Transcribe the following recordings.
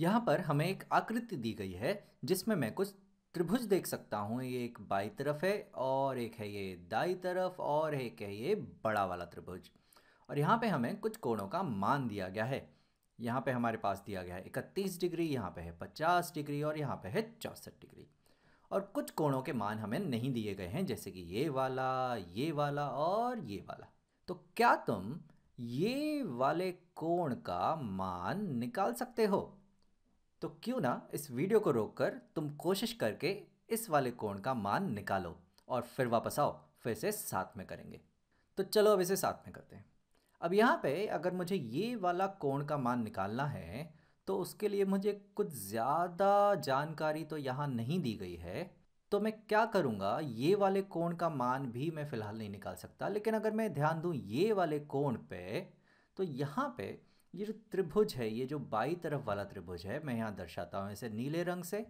यहाँ पर हमें एक आकृति दी गई है जिसमें मैं कुछ त्रिभुज देख सकता हूँ ये एक बाई तरफ है और एक है ये दाई तरफ और एक है ये बड़ा वाला त्रिभुज और यहाँ पे हमें कुछ कोणों का मान दिया गया है यहाँ पे हमारे पास दिया गया है इकतीस डिग्री यहाँ पे है पचास डिग्री और यहाँ पे है चौंसठ डिग्री और कुछ कोणों के मान हमें नहीं दिए गए हैं जैसे कि ये वाला ये वाला और ये वाला तो क्या तुम ये वाले कोण का मान निकाल सकते हो तो क्यों ना इस वीडियो को रोककर तुम कोशिश करके इस वाले कोण का मान निकालो और फिर वापस आओ फिर से साथ में करेंगे तो चलो अब इसे साथ में करते हैं अब यहाँ पे अगर मुझे ये वाला कोण का मान निकालना है तो उसके लिए मुझे कुछ ज़्यादा जानकारी तो यहाँ नहीं दी गई है तो मैं क्या करूँगा ये वाले कोण का मान भी मैं फ़िलहाल नहीं निकाल सकता लेकिन अगर मैं ध्यान दूँ ये वाले कोण पे तो यहाँ पे ये जो त्रिभुज है ये जो बाई तरफ वाला त्रिभुज है मैं यहाँ दर्शाता हूँ इसे नीले रंग से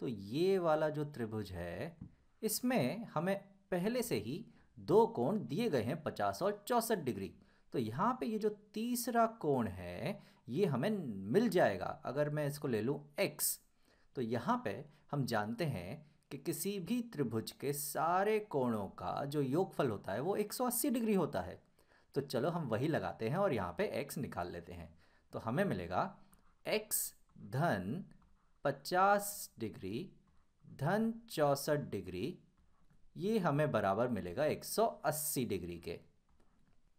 तो ये वाला जो त्रिभुज है इसमें हमें पहले से ही दो कोण दिए गए हैं पचास और चौंसठ डिग्री तो यहाँ पे ये जो तीसरा कोण है ये हमें मिल जाएगा अगर मैं इसको ले लूँ एक्स तो यहाँ पे हम जानते हैं कि किसी भी त्रिभुज के सारे कोणों का जो योगफल होता है वो 180 डिग्री होता है तो चलो हम वही लगाते हैं और यहाँ पे x निकाल लेते हैं तो हमें मिलेगा x धन 50 डिग्री धन चौंसठ डिग्री ये हमें बराबर मिलेगा 180 डिग्री के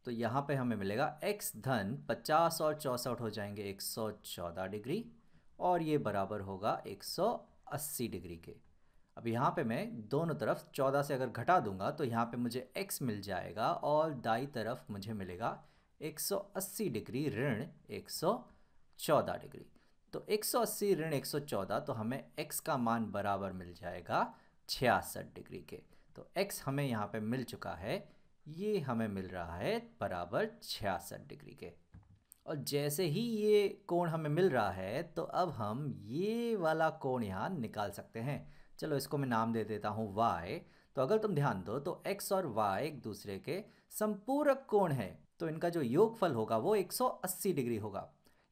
तो यहाँ पे हमें मिलेगा x धन 50 और चौंसठ हो जाएंगे 114 डिग्री और ये बराबर होगा 180 डिग्री के अब यहाँ पे मैं दोनों तरफ 14 से अगर घटा दूंगा तो यहाँ पे मुझे x मिल जाएगा और दाई तरफ मुझे मिलेगा 180 डिग्री ऋण 114 डिग्री तो 180 ऋण चौदह तो हमें x का मान बराबर मिल जाएगा छियासठ डिग्री के तो x हमें यहाँ पे मिल चुका है ये हमें मिल रहा है बराबर छियासठ डिग्री के और जैसे ही ये कोण हमें मिल रहा है तो अब हम ये वाला कोण यहाँ निकाल सकते हैं चलो इसको मैं नाम दे देता हूँ वाई तो अगर तुम ध्यान दो तो x और y एक दूसरे के संपूरक कोण है तो इनका जो योगफल होगा वो 180 डिग्री होगा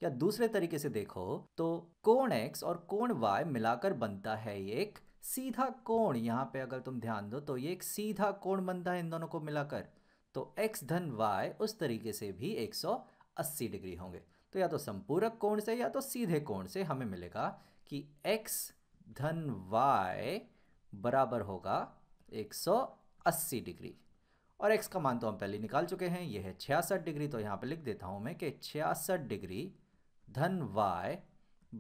या दूसरे तरीके से देखो तो कोण x और कोण y मिलाकर बनता है एक सीधा कोण यहाँ पे अगर तुम ध्यान दो तो ये एक सीधा कोण बनता है इन दोनों को मिलाकर तो x धन y उस तरीके से भी 180 डिग्री होंगे तो या तो संपूरक कोण से या तो सीधे कोण से हमें मिलेगा कि x धन y बराबर होगा 180 डिग्री और x का मान तो हम पहले निकाल चुके हैं यह है छियासठ डिग्री तो यहाँ पर लिख देता हूँ मैं कि छियासठ डिग्री धन y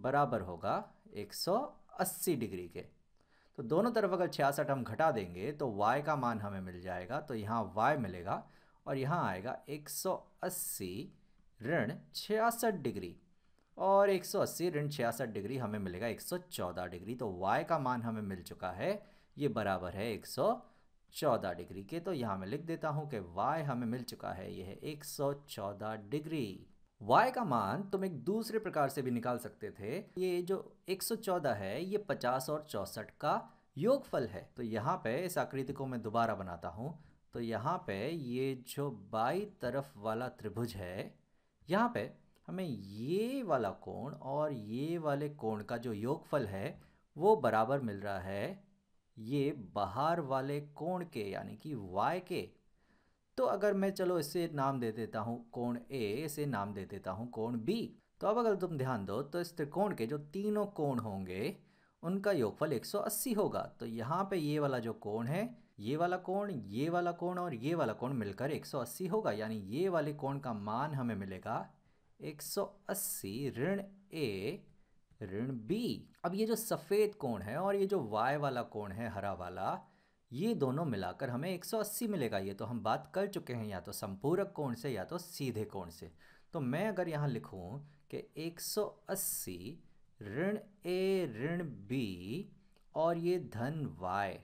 बराबर होगा 180 डिग्री के तो दोनों तरफ अगर छियासठ हम घटा देंगे तो y का मान हमें मिल जाएगा तो यहाँ y मिलेगा और यहाँ आएगा 180 ऋण छियासठ डिग्री और 180 ऋण छियासठ डिग्री हमें मिलेगा 114 डिग्री तो y का मान हमें मिल चुका है ये बराबर है 114 डिग्री के तो यहाँ मैं लिख देता हूँ कि y हमें मिल चुका है यह है 114 डिग्री y का मान तुम एक दूसरे प्रकार से भी निकाल सकते थे ये जो 114 है ये 50 और चौसठ का योगफल है तो यहाँ पे इस आकृति को मैं दोबारा बनाता हूँ तो यहाँ पे ये जो बाई तरफ वाला त्रिभुज है यहाँ पे हमें ये वाला कोण और ये वाले कोण का जो योगफल है वो बराबर मिल रहा है ये बाहर वाले कोण के यानी कि y के तो अगर मैं चलो इसे नाम दे देता हूँ कोण a इसे नाम दे देता हूँ कोण b तो अब अगर तुम ध्यान दो तो इस त्रिकोण के जो तीनों कोण होंगे उनका योगफल 180 होगा तो यहाँ पे ये वाला जो कोण है ये वाला कोण ये वाला कोण और ये वाला कोण मिलकर 180 होगा यानी ये वाले कोण का मान हमें मिलेगा 180 ऋण ए ऋण बी अब ये जो सफ़ेद कोण है और ये जो वाई वाला कोण है हरा वाला ये दोनों मिलाकर हमें 180 मिलेगा ये तो हम बात कर चुके हैं या तो संपूरक कोण से या तो सीधे कोण से तो मैं अगर यहाँ लिखूँ कि 180 ऋण ए ऋण बी और ये धन वाई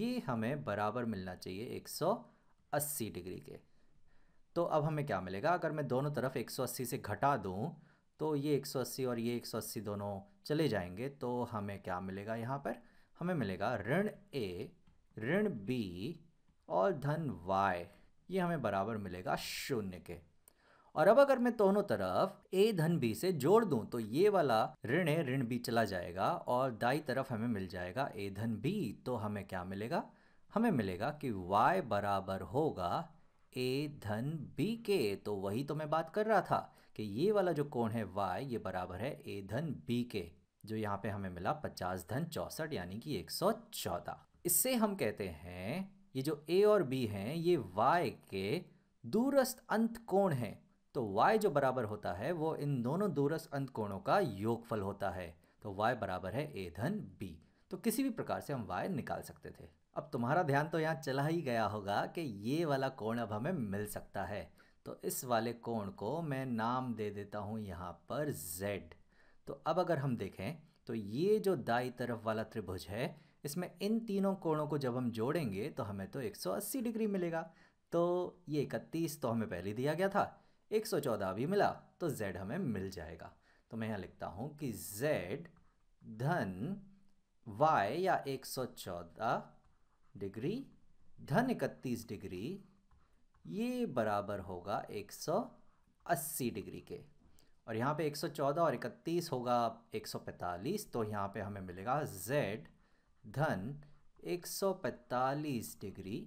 ये हमें बराबर मिलना चाहिए 180 डिग्री के तो अब हमें क्या मिलेगा अगर मैं दोनों तरफ 180 से घटा दूँ तो ये 180 और ये 180 दोनों चले जाएंगे तो हमें क्या मिलेगा यहाँ पर हमें मिलेगा ऋण ए ऋण बी और धन वाई ये हमें बराबर मिलेगा शून्य के और अब अगर मैं दोनों तरफ ए धन बी से जोड़ दूं तो ये वाला ऋण ए ऋण बी चला जाएगा और दाई तरफ हमें मिल जाएगा ए धन बी तो हमें क्या मिलेगा हमें मिलेगा कि वाई बराबर होगा ए धन बी के तो वही तो मैं बात कर रहा था कि ये वाला जो कोण है वाई ये बराबर है ए धन बी के जो यहाँ पे हमें मिला पचास धन चौसठ यानी कि एक सौ चौदह इससे हम कहते हैं ये जो ए और बी हैं ये वाई के दूरस्थ अंत कोण हैं तो y जो बराबर होता है वो इन दोनों दूरस्थ अंत कोणों का योगफल होता है तो y बराबर है a धन b तो किसी भी प्रकार से हम y निकाल सकते थे अब तुम्हारा ध्यान तो यहाँ चला ही गया होगा कि ये वाला कोण अब हमें मिल सकता है तो इस वाले कोण को मैं नाम दे देता हूँ यहाँ पर z तो अब अगर हम देखें तो ये जो दाई तरफ वाला त्रिभुज है इसमें इन तीनों कोणों को जब हम जोड़ेंगे तो हमें तो 180 डिग्री मिलेगा तो ये इकतीस तो हमें पहले दिया गया था 114 भी मिला तो z हमें मिल जाएगा तो मैं यहाँ लिखता हूँ कि z धन y या 114 डिग्री धन इकतीस डिग्री ये बराबर होगा 180 डिग्री के और यहाँ पे 114 और 31 होगा 145 तो यहाँ पे हमें मिलेगा z धन 145 डिग्री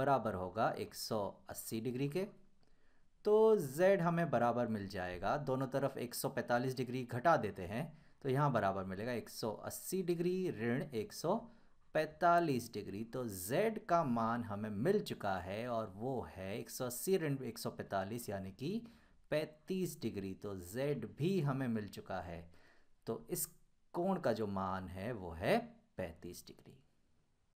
बराबर होगा 180 डिग्री के तो z हमें बराबर मिल जाएगा दोनों तरफ 145 डिग्री घटा देते हैं तो यहाँ बराबर मिलेगा 180 डिग्री ऋण पैंतालीस डिग्री तो z का मान हमें मिल चुका है और वो है एक सौ अस्सी ऋण एक सौ पैंतालीस यानी कि पैंतीस डिग्री तो z भी हमें मिल चुका है तो इस कोण का जो मान है वो है पैंतीस डिग्री